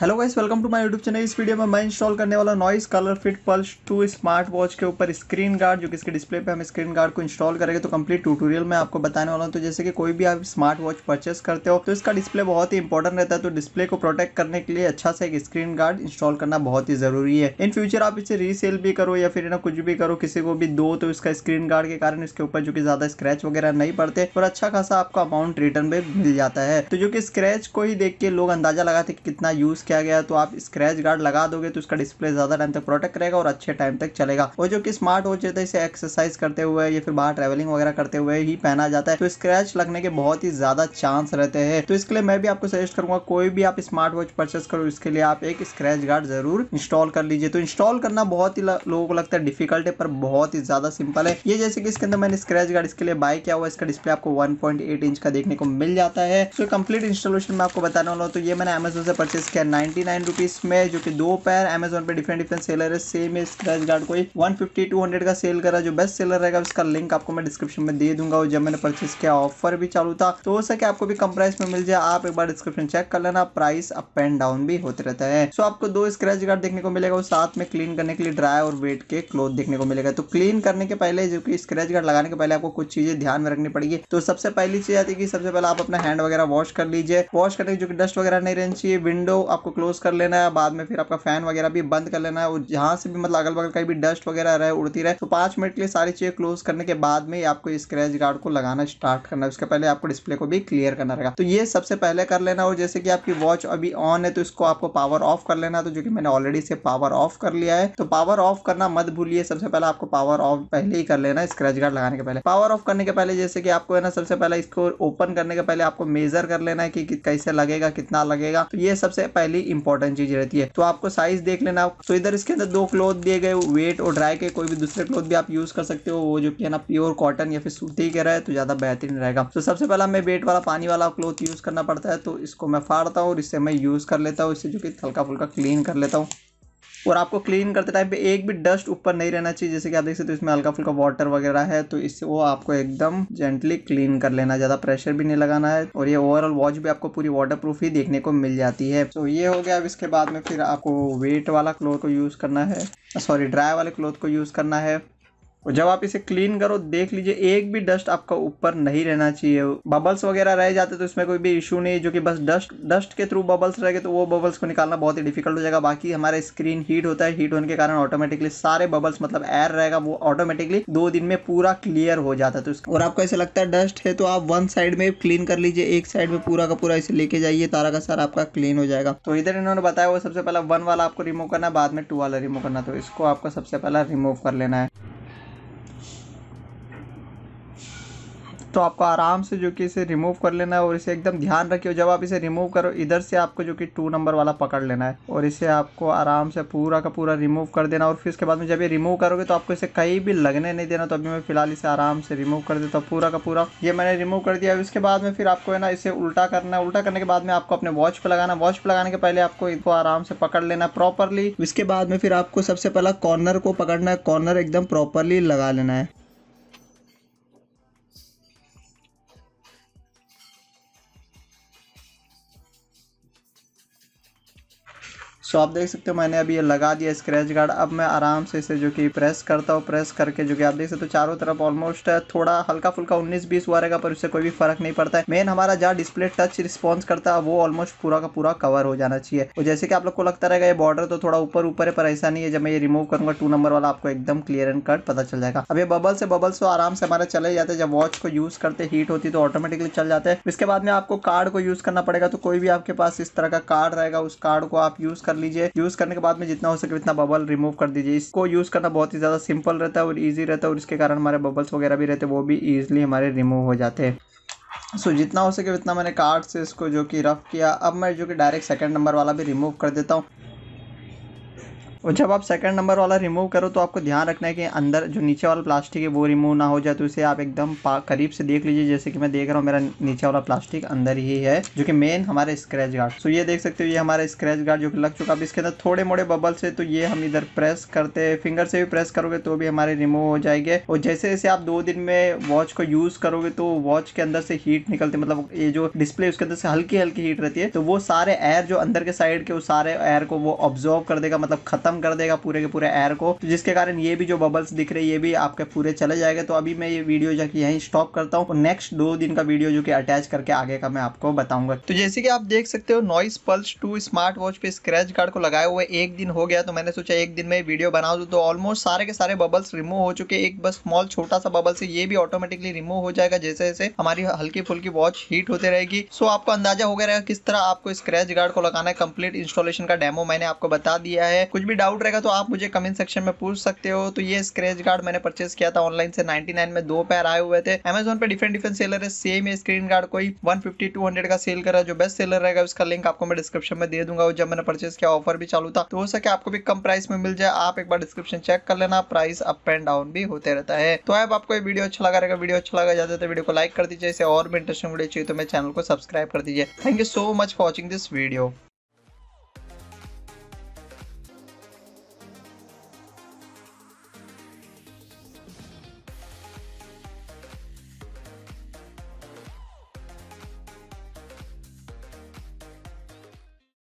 hello guys welcome to my YouTube channel इस video में मैं इंस्टॉल करने वाला Noise ColorFit Pulse two smart watch के ऊपर स्क्रीन गार्ड जो कि इसके डिस्प्ले पे हम स्क्रीन गार्ड को इंस्टॉल करेंगे तो कंप्लीट ट्यूटोरियल मैं आपको बताने वाला हूँ तो जैसे कि कोई भी आप स्मार्ट वॉच परचेस करते हो तो इसका डिस्प्ले बहुत ही इंपॉर्टेंट रहता है तो डिस्प्ले को प्रोटेक्ट करने के लिए अच्छा सा एक स्क्रीन गार्ड इंस्टॉल करना बहुत ही जरूरी है इन फ्यूचर आप इसे रीसेल भी करो या फिर ना कुछ भी करो किसी को भी दो तो इसका स्क्रीन गार्ड के कारण इसके ऊपर जो कि ज्यादा स्क्रैच वगैरह नहीं पड़ते और अच्छा खासा आपको अमाउंट रिटर्न भी मिल जाता है तो जो कि स्क्रैच को ही देख के लोग अंदाजा लगाते कितना यूज किया गया तो आप स्क्रैच गार्ड लगा दोगे तो उसका डिस्प्ले ज़्यादा टाइम तक प्रोटेक्ट रहेगा और अच्छे टाइम तक चलेगा और जो कि स्मार्ट वॉच है इसे एक्सरसाइज करते हुए या फिर बाहर ट्रेवलिंग वगैरह करते हुए ही पहना जाता है तो स्क्रैच लगने के बहुत ही ज़्यादा चांस रहते हैं तो इसके लिए मैं भी आपको सजेस्ट करूंगा कोई भी आप स्मार्ट वॉच परचेस करो इसके लिए आप एक स्क्रैच गार्ड ज़रूर इंस्टॉल कर लीजिए तो इंस्टॉल करना बहुत ही लोगों को लगता है डिफिकल्ट है पर बहुत ही ज़्यादा सिंपल है ये जैसे कि इसके अंदर मैंने स्क्रैच गार्ड इसके लिए बाय किया हुआ इसका डिस्प्ले आपको 1.8 इंच का देखने को मिल जाता है तो कंप्लीट इंस्टॉलेशन में आपको बताने वाला हूँ तो ये मैंने अमेजोन से परचेस किया नाइन्टी नाइन रुपीज़ में जो कि दो पैर अमेजोन पे डिफरेंट डिफरेंट सेलर है सेम है स्क्रैच गार्ड कोई वन फिफ्टी टू हंड्रेड का सेल करा जो बेस्ट सेलर रहेगा उसका लिंक आपको मैं डिस्क्रिप्शन में दे दूंगा और जब मैंने परचेस किया ऑफर भी चालू था तो हो सके आपको भी कम प्राइस में मिल जाए आप एक बार डिस्क्रिप्शन चेक कर लेना प्राइस अप एंड डाउन भी होते रहते हैं सो आपको दो स्क्रैच गार्ड देखने को मिलेगा और साथ में क्लीन करने के लिए ड्राई और वेट के क्लोथ देखने को मिलेगा तो क्लीन करने के पहले जो कि स्क्रैच गार्ड लगाने के पहले आपको कुछ चीजें ध्यान में रखनी पड़ेगी तो सबसे पहली चीज आती है कि सबसे पहले आप अपना हैंड वगैरह वॉश कर लीजिए वॉश करने जो कि डस्ट वगैरह नहीं रहनी चाहिए विंडो आपको आपको क्लोज़ कर लेना है बाद में फिर आपका फैन वगैरह भी बंद कर लेना है और जहां से भी मतलब अगल बगल कहीं भी डस्ट वगैरह रहे उड़ती रहे तो पांच मिनट के लिए सारी चीज़ें क्लोज करने के बाद में आपको स्क्रैच गार्ड को लगाना स्टार्ट करना है उसके पहले आपको डिस्प्ले को भी क्लियर करना रहेगा तो ये सबसे पहले कर लेना और जैसे कि आपकी वॉच अभी ऑन है तो इसको आपको पावर ऑफ कर लेना तो जो कि मैंने ऑलरेडी से पावर ऑफ कर लिया है तो पावर ऑफ करना मत भूलिए सबसे पहले आपको पावर ऑफ पहले ही कर लेना स्क्रैच गार्ड लगाने के पहले पावर ऑफ करने के पहले जैसे कि आपको है ना सबसे पहले इसको ओपन करने के पहले आपको मेजर कर लेना है कि कैसे लगेगा कितना लगेगा तो ये सबसे पहले वाली इंपॉर्टेंट चीज रहती है तो आपको साइज देख लेना तो इधर इसके अंदर दो क्लोथ दिए गए वेट और ड्राई के कोई भी दूसरे क्लोथ भी आप यूज कर सकते हो वो जो कि है ना प्योर कॉटन या फिर सूती के रहे तो ज्यादा बेहतरीन रहेगा तो सबसे पहला हमें वेट वाला पानी वाला क्लोथ यूज करना पड़ता है तो इसको मैं फाड़ता हूँ और इससे मैं यूज कर लेता हूँ इससे जो कि हल्का फुल्का क्लीन कर लेता हूँ और आपको क्लीन करते टाइम पे एक भी डस्ट ऊपर नहीं रहना चाहिए जैसे कि आप देख सकते हो तो इसमें हल्का फुल्का वाटर वगैरह है तो इससे वो आपको एकदम जेंटली क्लीन कर लेना ज़्यादा प्रेशर भी नहीं लगाना है और ये ओवरऑल वॉच भी आपको पूरी वाटर ही देखने को मिल जाती है तो ये हो गया अब इसके बाद में फिर आपको वेट वाला क्लोथ को यूज़ करना है सॉरी ड्राई वाले क्लोथ को यूज़ करना है और जब आप इसे क्लीन करो देख लीजिए एक भी डस्ट आपका ऊपर नहीं रहना चाहिए बबल्स वगैरह रह जाते तो इसमें कोई भी इशू नहीं जो कि बस डस्ट डस्ट के थ्रू बबल्स रह गए तो वो बबल्स को निकालना बहुत ही डिफिकल्ट हो जाएगा बाकी हमारा स्क्रीन हीट होता है हीट होने के कारण ऑटोमेटिकली सारे बबल्स मतलब एयर रहेगा वो ऑटोमेटिकली दो दिन में पूरा क्लियर हो जाता तो और आपको ऐसा लगता है डस्ट है तो आप वन साइड में क्लीन कर लीजिए एक साइड में पूरा का पूरा इसे लेके जाइए तारा का सारा आपका क्लीन हो जाएगा तो इधर इन्होंने बताया वो सबसे पहला वन वाला आपको रिमूव करना बाद में टू वाला रिमूव करना तो इसको आपको सबसे पहला रिमूव कर लेना है तो आपको आराम से जो कि इसे रिमूव कर लेना है और इसे एकदम ध्यान रखिए जब आप इसे रिमूव करो इधर से आपको जो कि टू नंबर वाला पकड़ लेना है और इसे आपको आराम से पूरा का पूरा रिमूव कर देना और फिर उसके बाद में जब ये रिमूव करोगे तो आपको इसे कहीं भी लगने नहीं देना तो अभी मैं फिलहाल इसे आराम से रिमूव कर देता हूँ पूरा का पूरा ये मैंने रिमूव कर दिया उसके बाद में फिर आपको है ना इसे उल्टा करना है उल्टा करने के बाद में आपको अपने वॉच पर लगाना वॉच पर लगाने के पहले आपको इसको आराम से पकड़ लेना प्रॉपरली इसके बाद में फिर आपको सबसे पहला कॉर्नर को पकड़ना है कॉर्नर एकदम प्रॉपरली लगा लेना है सो आप देख सकते हो मैंने अभी ये लगा दिया स्क्रैच गार्ड अब मैं आराम से इसे जो कि प्रेस करता हूँ प्रेस करके जो कि आप देख सकते हो चारों तरफ ऑलमोस्ट थोड़ा हल्का फुल्का उन्नीस बीस हुआ रहेगा पर उससे कोई भी फर्क नहीं पड़ता है मेन हमारा जहाँ डिस्प्ले टच रिस्पॉन्स करता है वो ऑलमोस्ट पूरा का पूरा कवर हो जाना चाहिए और जैसे कि आप लोग को लगता रहेगा ये बॉर्डर तो थोड़ा ऊपर ऊपर है पर ऐसा नहीं है जब मैं ये रिमूव करूंगा टू नंबर वाला आपको एकदम क्लियर एंड कट पता चल जाएगा अब ये बबल्स से बबल्स तो आराम से हमारे चले जाते हैं जब वॉच को यूज करते हीट होती तो ऑटोमेटिकली चल जाते हैं इसके बाद में आपको कार्ड को यूज करना पड़ेगा तो कोई भी आपके पास इस तरह का कार्ड रहेगा उस कार्ड को आप यूज कर लीजिए यूज करने के बाद में जितना हो सके उतना बबल रिमूव कर दीजिए इसको यूज करना बहुत ही ज्यादा सिंपल रहता है और ईजी रहता है और इसके कारण हमारे बबल्स वगैरह भी रहते हैं वो भी ईजिली हमारे रिमूव हो जाते हैं सो so, जितना हो सके उतना मैंने कार्ड से इसको जो कि रफ किया अब मैं जो कि डायरेक्ट सेकंड नंबर वाला भी रिमूव कर देता हूँ और जब आप सेकंड नंबर वाला रिमूव करो तो आपको ध्यान रखना है कि अंदर जो नीचे वाला प्लास्टिक है वो रिमूव ना हो जाए तो इसे आप एकदम करीब से देख लीजिए जैसे कि मैं देख रहा हूँ मेरा नीचे वाला प्लास्टिक अंदर ही है जो कि मेन हमारा स्क्रैच गार्ड सो ये देख सकते हो ये हमारा स्क्रैच गार्ड जो कि लग चुका अब इसके अंदर थोड़े मोड़े बबल से तो ये हम इधर प्रेस करते हैं फिंगर से भी प्रेस करोगे तो भी हमारे रिमूव हो जाएंगे और जैसे जैसे आप दो दिन में वॉच को यूज़ करोगे तो वॉच के अंदर से हीट निकलती मतलब ये जो डिस्प्ले उसके अंदर से हल्की हल्की हीट रहती है तो वो सारे एयर जो अंदर के साइड के उस सारे एयर को वो ऑब्जॉर्व कर देगा मतलब खत्म ख़त्म कर देगा पूरे के पूरे एयर को तो जिसके कारण ये भी जो बबल्स दिख रहे हैं ये भी आपके पूरे चले जाएगा तो अभी मैं ये वीडियो जो कि यहीं स्टॉप करता हूँ नेक्स्ट दो दिन का वीडियो जो कि अटैच करके आगे का मैं आपको बताऊंगा तो जैसे कि आप देख सकते हो Noise Pulse two smart watch पे स्क्रेच कार्ड को लगाए हुए एक दिन हो गया तो मैंने सोचा एक दिन में वीडियो बना दू तो ऑलमोस्ट सारे के सारे बबल्स रिमूव हो चुके एक बस स्मॉल छोटा सा बबल से ये भी ऑटोमेटिकली रिमूव हो जाएगा जैसे जैसे हमारी हल्की फुल्की वॉच हीट होते रहेगी सो आपको अंदाजा हो गया रहेगा किस तरह आपको स्क्रेच गार्ड को लगाना है कंप्लीट इंस्टॉलेशन का डेमो मैंने आपको बता दिया है कुछ भी डाउट रहेगा तो आप मुझे कमेंट सेक्शन में पूछ सकते हो तो ये स्क्रेच गार्ड मैंने परचेस किया था ऑनलाइन से 99 में दो पैर आए हुए थे अमेजोन पे डिफरेंट डिफरेंट सेलर है सेम स्क्रीन गार्ड कोई 150 200 का सेल कर रहा है जो बेस्ट सेलर रहेगा उसका लिंक आपको मैं डिस्क्रिप्शन में दे दूंगा जब मैंने परचेस किया ऑफर भी चालू था तो हो सके आपको भी कम प्राइस में मिल जाए आप एक बार डिस्क्रिप्शन चेक कर लेना प्राइस अप एंड डाउन भी होते रहता है तो अब आपको ये वीडियो अच्छा लगा रहेगा वीडियो अच्छा लगा जाता है तो वीडियो को लाइक कर दीजिए इसे और भी इंटरेस्टिंग वीडियो चाहिए तो मेरे चैनल को सब्सक्राइब कर दीजिए thank you so much for watching this video